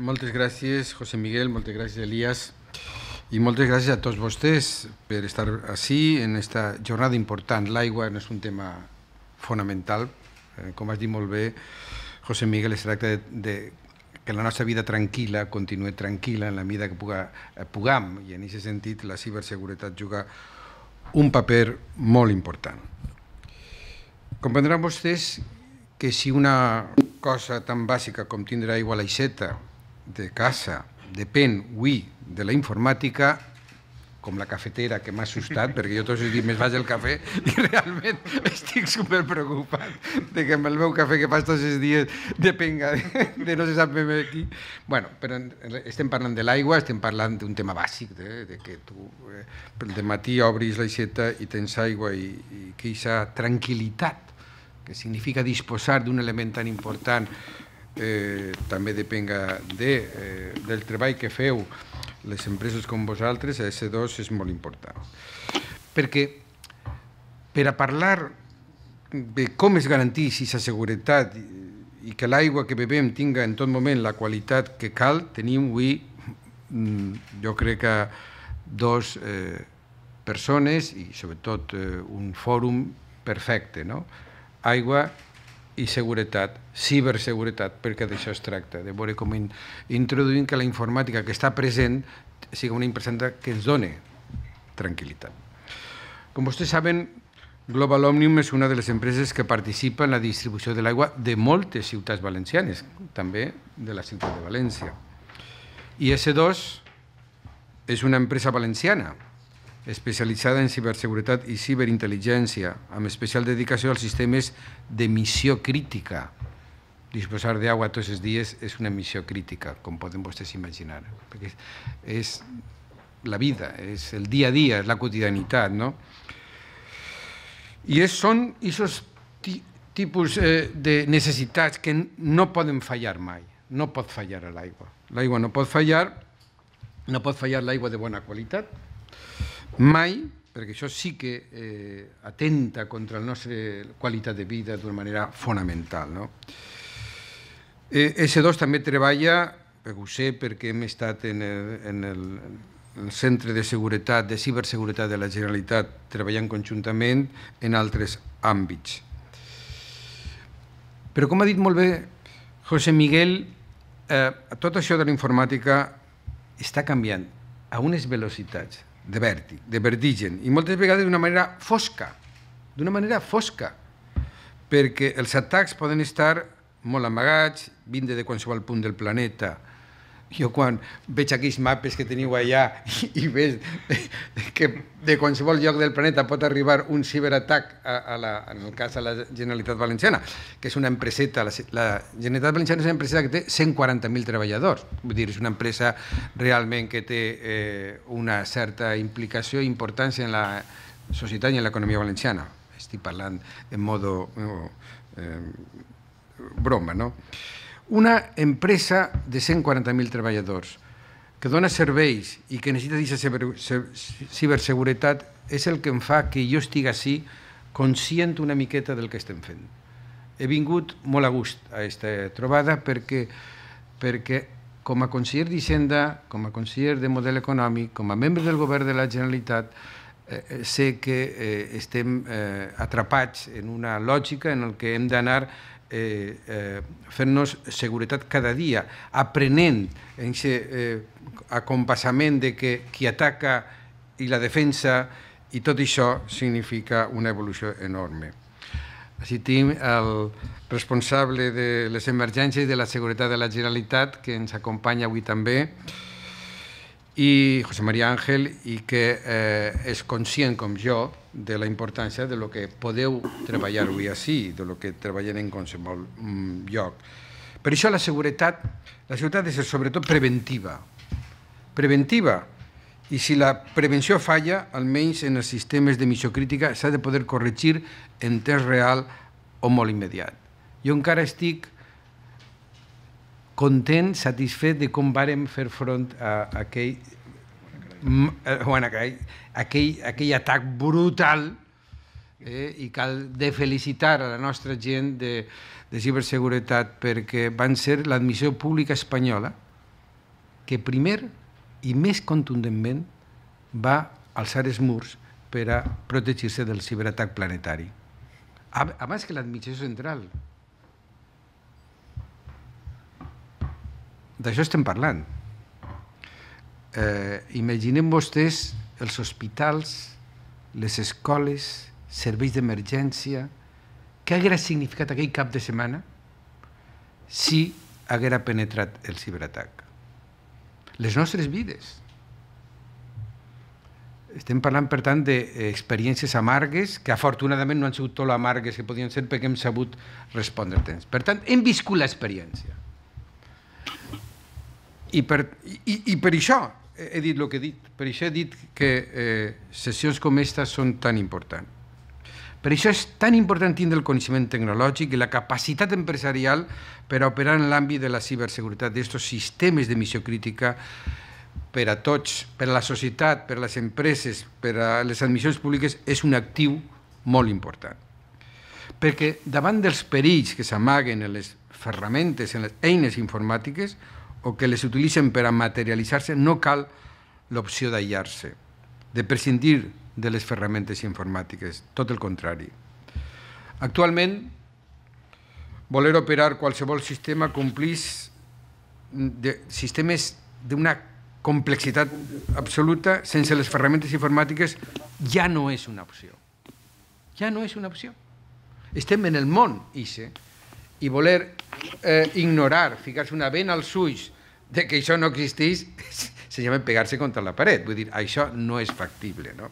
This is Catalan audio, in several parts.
Moltes gràcies, José Miguel, moltes gràcies, Elias, i moltes gràcies a tots vostès per estar així en aquesta jornada important. L'aigua no és un tema fonamental, eh, com has dit molt bé, José Miguel, es tracta de, de que la nostra vida tranquil·la continuï tranquil·la en la mida que puga, eh, puguem, i en aquest sentit la ciberseguretat juga un paper molt important. Comprendran vostès que si una cosa tan bàsica com tindre aigua a l'aixeta de casa depèn, oui, de la informàtica, com la cafetera que m'ha assustat, perquè jo tots els dies més vaig al cafè i realment estic super preocupat de que amb el meu cafè que faig tots els dies depenga de, de no se sap bé aquí. bueno, però estem parlant de l'aigua, estem parlant d'un tema bàsic, de, de que tu eh, de matí obris l'aixeta i tens aigua i, i que hi tranquil·litat que significa disposar d'un element tan important eh, també depenga de, eh, del treball que feu les empreses com vosaltres, a S2 és molt important. Perquè per a parlar de com es garanteix aquesta seguretat i que l'aigua que bebem tinga en tot moment la qualitat que cal, tenim avui, mm, jo crec que dos eh, persones i sobretot eh, un fòrum perfecte, no? Aigua i seguretat, ciberseguretat, perquè d'això es tracta, de veure com in, introduïm que la informàtica que està present sigui una impresenta que ens doni tranquil·litat. Com vostès saben, Global Omnium és una de les empreses que participa en la distribució de l'aigua de moltes ciutats valencianes, també de la ciutat de València. I S2 és una empresa valenciana, especialitzada en ciberseguretat i ciberintel·ligència, amb especial dedicació als sistemes de missió crítica. Disposar d'aigua tots els dies és una missió crítica, com poden vostès imaginar, perquè és la vida, és el dia a dia, és la quotidianitat, no? I és, són aquests tipus eh, de necessitats que no poden fallar mai, no pot fallar l'aigua. L'aigua no pot fallar, no pot fallar l'aigua de bona qualitat, Mai, perquè això sí que eh, atenta contra la nostra qualitat de vida d'una manera fonamental. No? Eh, S2 també treballa, perquè ho sé, perquè hem estat en el, en el, el Centre de Seguretat, de Ciberseguretat de la Generalitat, treballant conjuntament en altres àmbits. Però com ha dit molt bé José Miguel, eh, tot això de la informàtica està canviant a unes velocitats de vèrtic, de vertigen, i moltes vegades d'una manera fosca, d'una manera fosca, perquè els atacs poden estar molt amagats, vindre de qualsevol punt del planeta, jo quan veig aquells mapes que teniu allà i veig que de qualsevol lloc del planeta pot arribar un ciberatac, a, a la, en el cas de la Generalitat Valenciana, que és una empreseta, la, la Generalitat Valenciana és una empresa que té 140.000 treballadors, vull dir, és una empresa realment que té eh, una certa implicació i importància en la societat i en l'economia valenciana. Estic parlant en modo eh, broma, no? Eh, una empresa de 140.000 treballadors que dona serveis i que necessita aquesta ciberseguretat és el que em fa que jo estigui així conscient una miqueta del que estem fent. He vingut molt a gust a aquesta trobada perquè, perquè com a conseller d'Hisenda, com a conseller de model econòmic, com a membre del govern de la Generalitat, eh, eh sé que eh, estem eh, atrapats en una lògica en el que hem d'anar eh, eh, fent nos seguretat cada dia, aprenent en aquest eh, acompassament de que qui ataca i la defensa i tot això significa una evolució enorme. Així tinc el responsable de les emergències i de la seguretat de la Generalitat que ens acompanya avui també, i José María Ángel i que eh, és conscient com jo de la importància de lo que podeu treballar avui així, de lo que treballen en qualsevol mm, lloc. Per això la seguretat, la seguretat és sobretot preventiva. Preventiva. I si la prevenció falla, almenys en els sistemes de missió crítica, s'ha de poder corregir en temps real o molt immediat. Jo encara estic content, satisfet de com vàrem fer front a, aquell bueno, mm, eh, aquell, aquell, aquell atac brutal eh, i cal de felicitar a la nostra gent de, de ciberseguretat perquè van ser l'admissió pública espanyola que primer i més contundentment va alçar els murs per a protegir-se del ciberatac planetari. Abans que l'admissió central, D'això estem parlant. Eh, imaginem vostès els hospitals, les escoles, serveis d'emergència... Què haguera significat aquell cap de setmana si haguera penetrat el ciberatac? Les nostres vides. Estem parlant, per tant, d'experiències amargues que afortunadament no han sigut tot amargues que podien ser perquè hem sabut respondre temps. Per tant, hem viscut l'experiència. I per, i, i per això he dit el que he dit. Per això he dit que eh, sessions com aquestes són tan importants. Per això és tan important tindre el coneixement tecnològic i la capacitat empresarial per a operar en l'àmbit de la ciberseguretat, d'aquests sistemes de missió crítica per a tots, per a la societat, per a les empreses, per a les administracions públiques, és un actiu molt important. Perquè davant dels perills que s'amaguen en les ferramentes, en les eines informàtiques, o que les utilitzen per a materialitzar-se, no cal l'opció d'aïllar-se, de prescindir de les ferramentes informàtiques, tot el contrari. Actualment, voler operar qualsevol sistema complís de sistemes d'una complexitat absoluta sense les ferramentes informàtiques ja no és una opció. Ja no és una opció. Estem en el món, Ise, i voler eh, ignorar, ficar-se una vena als ulls de que això no existís, senyalment pegar-se contra la paret. Vull dir, això no és factible, no?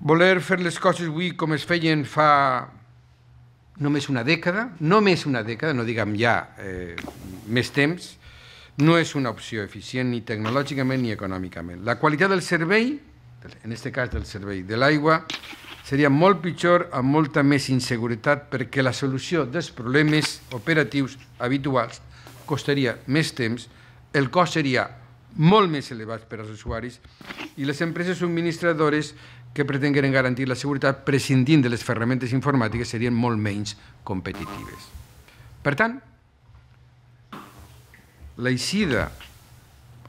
Voler fer les coses avui com es feien fa només una dècada, només una dècada, no diguem ja eh, més temps, no és una opció eficient ni tecnològicament ni econòmicament. La qualitat del servei, en aquest cas del servei de l'aigua, seria molt pitjor amb molta més inseguretat perquè la solució dels problemes operatius habituals costaria més temps, el cost seria molt més elevat per als usuaris i les empreses subministradores que pretengueren garantir la seguretat prescindint de les ferramentes informàtiques serien molt menys competitives. Per tant, l'eixida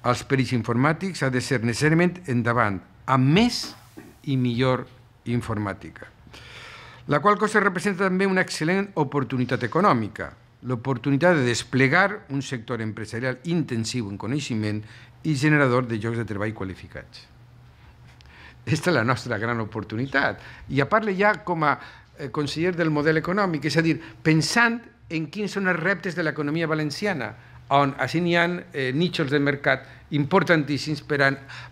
als perills informàtics ha de ser necessàriament endavant, amb més i millor seguretat informàtica. La qual cosa representa també una excel·lent oportunitat econòmica, l'oportunitat de desplegar un sector empresarial intensiu en coneixement i generador de llocs de treball qualificats. Aquesta és la nostra gran oportunitat. I a part ja com a eh, conseller del model econòmic, és a dir, pensant en quins són els reptes de l'economia valenciana, on així n'hi ha eh, níxols de mercat importantíssims per a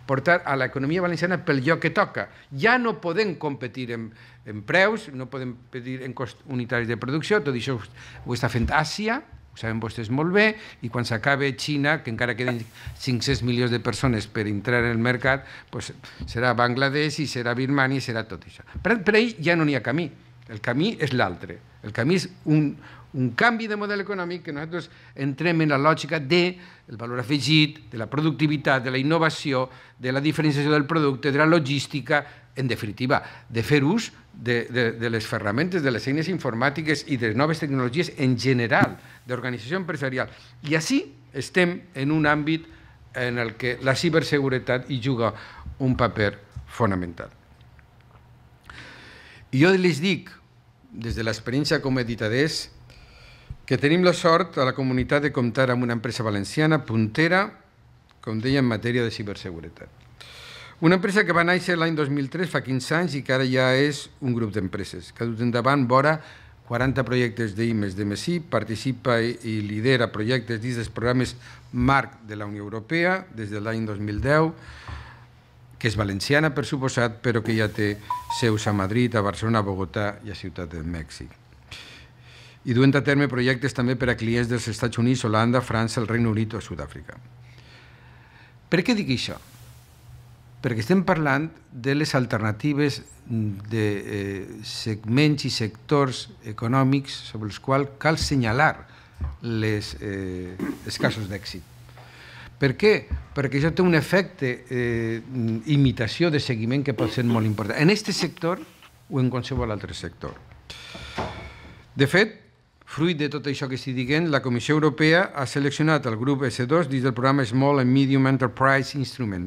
portar a l'economia valenciana pel lloc que toca. Ja no podem competir en, en preus, no podem pedir en cost unitaris de producció, tot això ho està fent Àsia, ho saben vostès molt bé, i quan s'acabe Xina, que encara queden 500 milions de persones per entrar en el mercat, pues, serà Bangladesh i serà Birmania i serà tot això. Per, per ell ja no n'hi ha camí, el camí és l'altre, el camí és un, un canvi de model econòmic que nosaltres entrem en la lògica de el valor afegit, de la productivitat, de la innovació, de la diferenciació del producte, de la logística, en definitiva, de fer ús de, de, de les ferramentes, de les eines informàtiques i de les noves tecnologies en general, d'organització empresarial. I així estem en un àmbit en el que la ciberseguretat hi juga un paper fonamental. I jo les dic, des de l'experiència com a editaders, que tenim la sort a la comunitat de comptar amb una empresa valenciana puntera, com deia, en matèria de ciberseguretat. Una empresa que va néixer l'any 2003, fa 15 anys, i que ara ja és un grup d'empreses, que dut endavant vora 40 projectes d'IMES de Messi, participa i lidera projectes dins dels programes marc de la Unió Europea des de l'any 2010, que és valenciana, per suposat, però que ja té seus a Madrid, a Barcelona, a Bogotà i a Ciutat de Mèxic i duent a terme projectes també per a clients dels Estats Units, Holanda, França, el Regne Unit o Sud-àfrica. Per què dic això? Perquè estem parlant de les alternatives de eh, segments i sectors econòmics sobre els quals cal senyalar les, eh, els casos d'èxit. Per què? Perquè això té un efecte eh, imitació de seguiment que pot ser molt important. En aquest sector o en qualsevol altre sector. De fet, Fruit de tot això que estic dient, la Comissió Europea ha seleccionat el grup S2 dins del programa Small and Medium Enterprise Instrument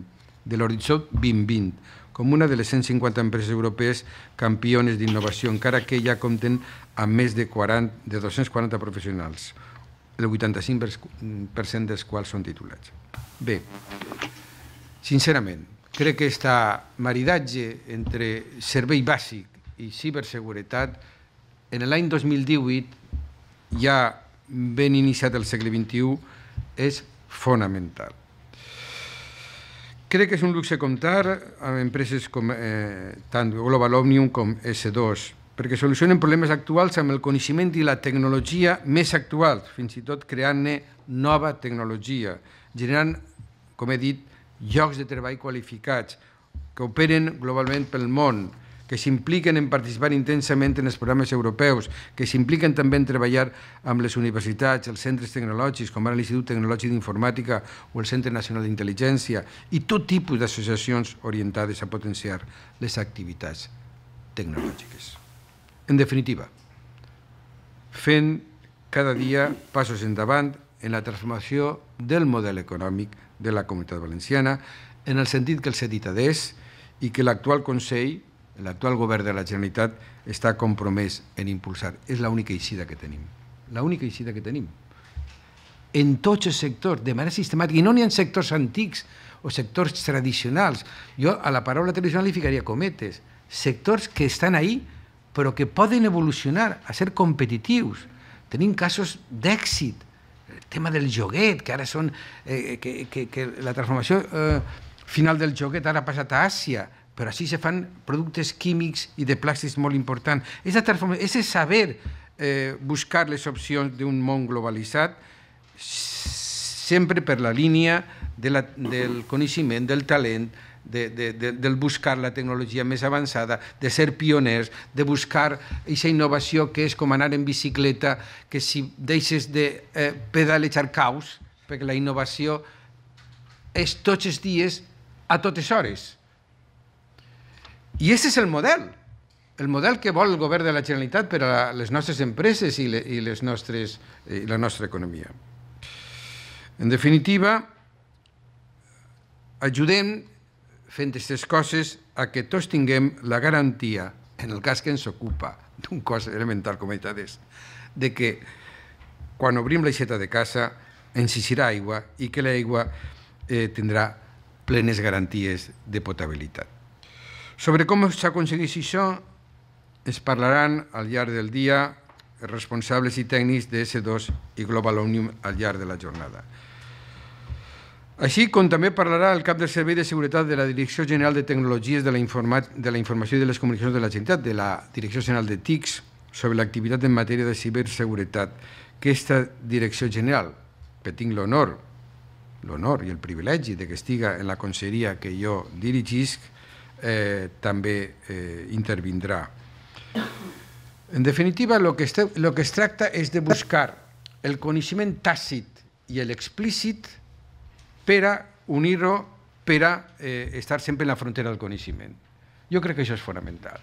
de l'horitzó 2020, com una de les 150 empreses europees campiones d'innovació, encara que ja compten amb més de, 40, de 240 professionals, el 85% dels quals són titulats. Bé, sincerament, crec que aquest maridatge entre servei bàsic i ciberseguretat en l'any 2018 ja ben iniciat el segle XXI, és fonamental. Crec que és un luxe comptar amb empreses com eh, tant Global Omnium com S2, perquè solucionen problemes actuals amb el coneixement i la tecnologia més actuals, fins i tot creant-ne nova tecnologia, generant, com he dit, llocs de treball qualificats que operen globalment pel món, que s'impliquen en participar intensament en els programes europeus, que s'impliquen també en treballar amb les universitats, els centres tecnològics, com ara l'Institut Tecnològic d'Informàtica o el Centre Nacional d'Intel·ligència, i tot tipus d'associacions orientades a potenciar les activitats tecnològiques. En definitiva, fent cada dia passos endavant en la transformació del model econòmic de la Comunitat Valenciana, en el sentit que el CETIT adés i que l'actual Consell l'actual govern de la Generalitat està compromès en impulsar. És l'única eixida que tenim. L'única eixida que tenim. En tots els sectors, de manera sistemàtica. I no n'hi ha sectors antics o sectors tradicionals. Jo a la paraula tradicional li ficaria cometes. Sectors que estan ahí però que poden evolucionar a ser competitius. Tenim casos d'èxit. El tema del joguet, que ara són... Eh, que, que, que la transformació eh, final del joguet ara ha passat a Àsia però així se fan productes químics i de plàstics molt importants. És, és saber eh, buscar les opcions d'un món globalitzat sempre per la línia de la, del coneixement, del talent, de, de, de, del buscar la tecnologia més avançada, de ser pioners, de buscar aquesta innovació que és com anar en bicicleta, que si deixes de eh, pedalejar caus, perquè la innovació és tots els dies, a totes hores. I aquest és el model, el model que vol el govern de la Generalitat per a les nostres empreses i, i, les nostres, eh, la nostra economia. En definitiva, ajudem fent aquestes coses a que tots tinguem la garantia, en el cas que ens ocupa, d'un cos elemental com a etades, de que quan obrim l'aixeta de casa ens eixirà aigua i que l'aigua eh, tindrà plenes garanties de potabilitat. Sobre com s'aconsegueix això es parlaran al llarg del dia els responsables i tècnics de S2 i Global Omnium al llarg de la jornada. Així com també parlarà el cap del Servei de Seguretat de la Direcció General de Tecnologies de la, Informa de la Informació i de les Comunicacions de la Generalitat, de la Direcció General de TICS, sobre l'activitat en matèria de ciberseguretat. Aquesta direcció general, que tinc l'honor l'honor i el privilegi de que estiga en la conselleria que jo dirigisc, eh, també eh, intervindrà. En definitiva, lo que, este, lo que es tracta és de buscar el coneixement tàcit i el explícit per a unir-ho per a eh, estar sempre en la frontera del coneixement. Jo crec que això és fonamental.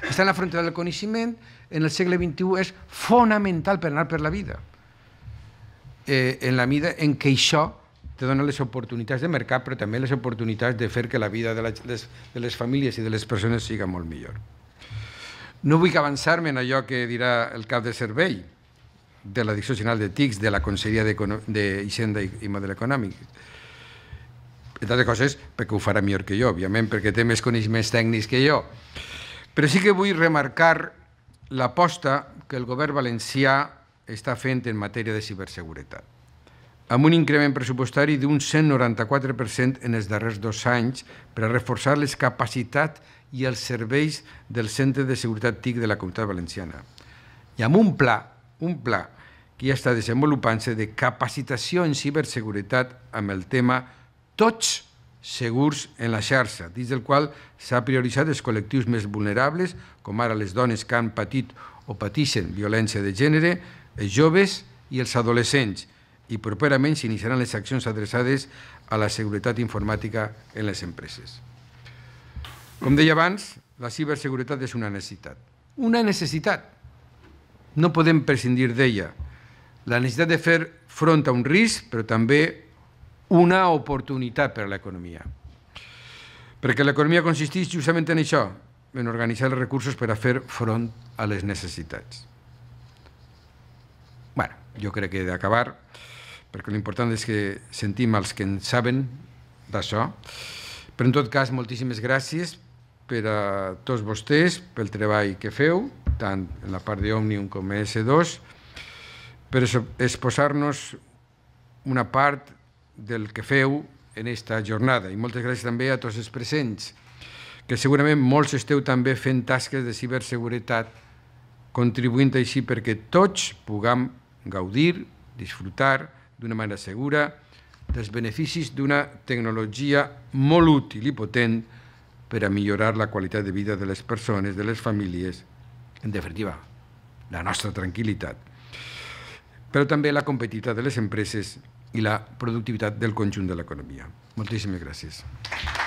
Estar en la frontera del coneixement en el segle XXI és fonamental per anar per la vida. Eh, en la mida en què això te dona les oportunitats de mercat, però també les oportunitats de fer que la vida de les, de les famílies i de les persones siga molt millor. No vull avançar-me en allò que dirà el cap de servei de la Direcció General de TICS, de la Conselleria d'Hisenda i, i Model Econòmic. tant altres coses, perquè ho farà millor que jo, òbviament, perquè té més coneixements tècnics que jo. Però sí que vull remarcar l'aposta que el govern valencià està fent en matèria de ciberseguretat amb un increment pressupostari d'un 194% en els darrers dos anys per a reforçar les capacitats i els serveis del Centre de Seguretat TIC de la Comunitat Valenciana. I amb un pla, un pla que ja està desenvolupant-se de capacitació en ciberseguretat amb el tema tots segurs en la xarxa, dins del qual s'ha prioritzat els col·lectius més vulnerables, com ara les dones que han patit o patixen violència de gènere, els joves i els adolescents, i properament s'iniciaran les accions adreçades a la seguretat informàtica en les empreses. Com deia abans, la ciberseguretat és una necessitat. Una necessitat. No podem prescindir d'ella. La necessitat de fer front a un risc, però també una oportunitat per a l'economia. Perquè l'economia consisteix justament en això, en organitzar els recursos per a fer front a les necessitats. Bé, bueno, jo crec que he d'acabar perquè l'important és que sentim els que en saben d'això. Però en tot cas, moltíssimes gràcies per a tots vostès, pel treball que feu, tant en la part d'Òmnium com a S2, per exposar-nos una part del que feu en aquesta jornada. I moltes gràcies també a tots els presents, que segurament molts esteu també fent tasques de ciberseguretat, contribuint així perquè tots puguem gaudir, disfrutar d'una manera segura dels beneficis d'una tecnologia molt útil i potent per a millorar la qualitat de vida de les persones, de les famílies, en definitiva, la nostra tranquil·litat, però també la competitivitat de les empreses i la productivitat del conjunt de l'economia. Moltíssimes gràcies.